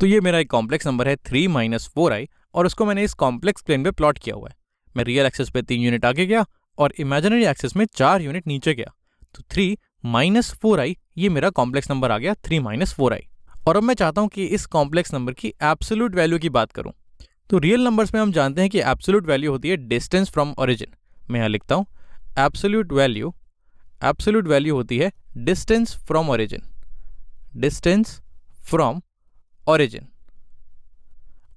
तो ये मेरा एक कॉम्प्लेक्स नंबर है थ्री माइनस फोर आई और उसको मैंने इस कॉम्प्लेक्स प्लेन में प्लॉट किया हुआ है मैं रियल एक्सेस पे तीन यूनिट आगे गया और इमेजिनरी एक्सेस में चार यूनिट नीचे गया तो थ्री माइनस फोर आई ये मेरा कॉम्प्लेक्स नंबर आ गया थ्री माइनस फोर आई और अब मैं चाहता हूँ कि इस कॉम्प्लेक्स नंबर की एब्सोल्यूट वैल्यू की बात करूँ तो रियल नंबर्स में हम जानते हैं कि एब्सोल्यूट वैल्यू होती है डिस्टेंस फ्रॉम ओरिजिन मैं यहाँ लिखता हूँ एब्सोल्यूट वैल्यू एब्सोल्यूट वैल्यू होती है distance from origin distance from origin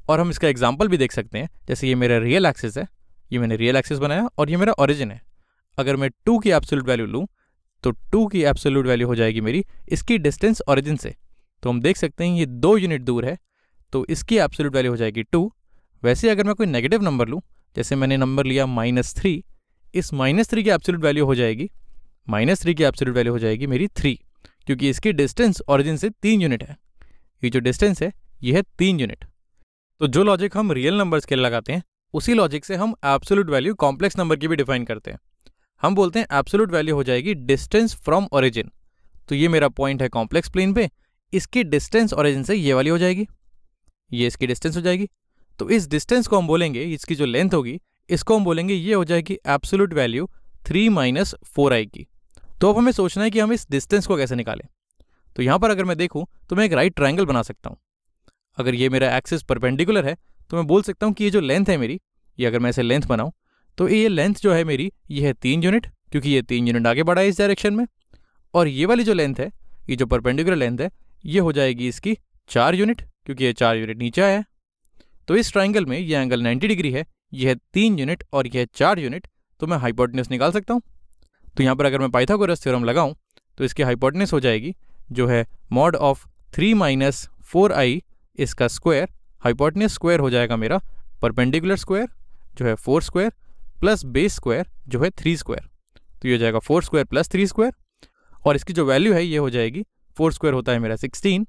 और हम इसका एग्जाम्पल भी देख सकते हैं जैसे ये मेरा रियल एक्सिस है ये मैंने रियल एक्सिस बनाया और ये मेरा ऑरिजिन है अगर मैं टू की एब्सोल्यूट वैल्यू लूँ तो टू की एब्सोल्यूट वैल्यू हो जाएगी मेरी इसकी डिस्टेंस ऑरिजिन से तो हम देख सकते हैं ये दो यूनिट दूर है तो इसकी एब्सोल्यूट वैल्यू हो जाएगी टू वैसे अगर मैं कोई नेगेटिव नंबर लूँ जैसे मैंने नंबर लिया माइनस थ्री इस माइनस थ्री की एब्सोल्यूट वैल्यू हो जाएगी माइनस थ्री की एब्सोल्यूट वैल्यू हो जाएगी मेरी थ्री क्योंकि इसकी डिस्टेंस ऑरिजिन से तीन यूनिट है ये जो डिस्टेंस है ये है तीन यूनिट तो जो लॉजिक हम रियल नंबर्स के लगाते हैं उसी लॉजिक से हम एब्सोलूट वैल्यू कॉम्प्लेक्स नंबर की भी डिफाइन करते हैं हम बोलते हैं एब्सोलूट वैल्यू हो जाएगी डिस्टेंस फ्रॉम ओरिजिन तो ये मेरा पॉइंट है कॉम्प्लेक्स प्लेन पे इसकी डिस्टेंस ओरिजिन से ये वाली हो जाएगी ये इसकी डिस्टेंस हो जाएगी तो इस डिस्टेंस को हम बोलेंगे इसकी जो लेंथ होगी इसको हम बोलेंगे ये हो जाएगी absolute value three minus four i की तो अब हमें सोचना है कि हम इस डिस्टेंस को कैसे निकालें तो यहाँ पर अगर मैं देखूँ तो मैं एक राइट ट्राइंगल बना सकता हूँ अगर ये मेरा एक्सिस परपेंडिकुलर है तो मैं बोल सकता हूँ कि ये जो लेंथ है मेरी ये अगर मैं इसे लेंथ बनाऊँ तो ये लेंथ जो है मेरी ये है तीन यूनिट क्योंकि ये तीन यूनिट आगे बढ़ा है इस डायरेक्शन में और ये वाली जो लेंथ है ये जो परपेंडिकुलर लेंथ है ये हो जाएगी इसकी चार यूनिट क्योंकि ये चार यूनिट नीचे आया है तो इस ट्राइंगल में ये एंगल नाइन्टी डिग्री है यह है तीन यूनिट और यह है चार यूनिट तो मैं हाइपोटनेस निकाल सकता हूँ तो यहाँ पर अगर मैं पाइथागोरस थ्योरम लगाऊँ तो इसकी हाइपोटनिस हो जाएगी जो है mod of three minus four i इसका स्क्वायर हाइपोटनियस स्क्वायर हो जाएगा मेरा परपेंडिकुलर स्क्वायर जो है four square plus base square जो है थ्री स्क्वायर तो ये हो जाएगा four square plus three square और इसकी जो वैल्यू है ये हो जाएगी फोर स्क्वायर होता है मेरा सिक्सटीन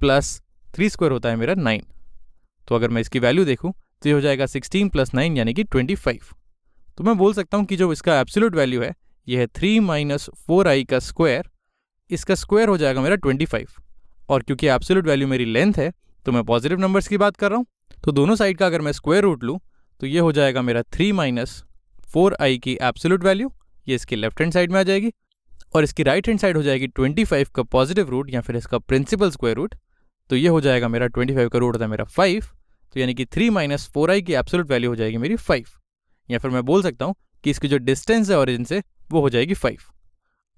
प्लस थ्री स्क्वायर होता है मेरा नाइन तो अगर मैं इसकी वैल्यू देखूँ तो ये हो जाएगा सिक्सटीन प्लस नाइन यानी कि ट्वेंटी फाइव तो मैं बोल सकता हूँ कि जो इसका एब्सोल्यूट वैल्यू है ये है थ्री माइनस फोर आई का स्क्वायर इसका स्क्वायर हो जाएगा मेरा ट्वेंटी फाइव और क्योंकि एब्सोल्यूट वैल्यू मेरी लेंथ है तो मैं पॉजिटिव नंबर्स की बात कर रहा हूँ तो दोनों साइड का अगर मैं स्क्वायर रूट लूँ तो ये हो जाएगा मेरा थ्री माइनस फोर आई की एब्सोल्यूट वैल्यू ये इसकी लेफ्ट हैंड साइड में आ जाएगी और इसकी राइट हैंड साइड हो जाएगी ट्वेंटी फाइव का पॉजिटिव रूट या फिर इसका प्रिंसिपल स्क्वायर रूट तो ये हो जाएगा मेरा ट्वेंटी फाइव का रूट होता है मेरा फाइव तो यानी कि थ्री माइनस फोर आई की एब्सोल्यूट वैल्यू हो जाएगी मेरी फाइव या फिर मैं बोल सकता हूँ कि इसकी जो डिस्टेंस है ऑरिजिन से वो हो जाएगी फाइव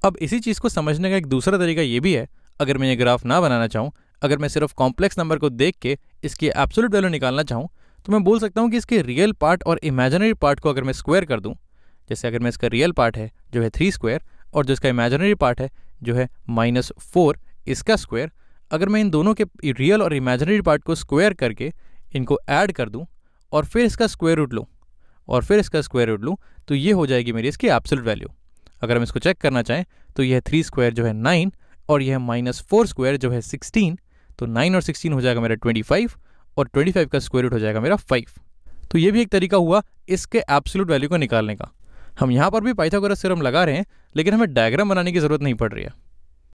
अब इसी चीज़ को समझने का एक दूसरा तरीका ये भी है अगर मैं ये ग्राफ ना बनाना चाहूँ अगर मैं सिर्फ कॉम्प्लेक्स नंबर को देख के इसकी एब्सोल्यूट वैल्यू निकालना चाहूँ तो मैं बोल सकता हूँ कि इसके रियल पार्ट और इमेजनरी पार्ट को अगर मैं स्क्वायर कर दूँ जैसे अगर मैं इसका रियल पार्ट है जो है थ्री स्क्वायर और जो इसका इमेजनरी पार्ट है जो है माइनस फोर इसका स्क्वायर अगर मैं इन दोनों के रियल और इमेजनरी पार्ट को स्क्वायर करके इनको ऐड कर दूँ और फिर इसका स्क्वायर रूट लूँ और फिर इसका स्क्वायर रूट लूँ तो ये हो जाएगी मेरी इसकी एब्सोल्यूट वैल्यू अगर हम इसको चेक करना चाहें तो यह थ्री स्क्वायर जो है नाइन और यह माइनस फोर स्क्वायर जो है सिक्सटीन तो नाइन और सिक्सटीन हो जाएगा मेरा ट्वेंटी फाइव और ट्वेंटी फाइव का स्क्वायर रूट हो जाएगा मेरा फाइव तो ये भी एक तरीका हुआ इसके एब्सोलूट वैल्यू को निकालने का हम यहाँ पर भी पाइथागोरस थ्योरम लगा रहे हैं लेकिन हमें डायग्राम बनाने की ज़रूरत नहीं पड़ रही है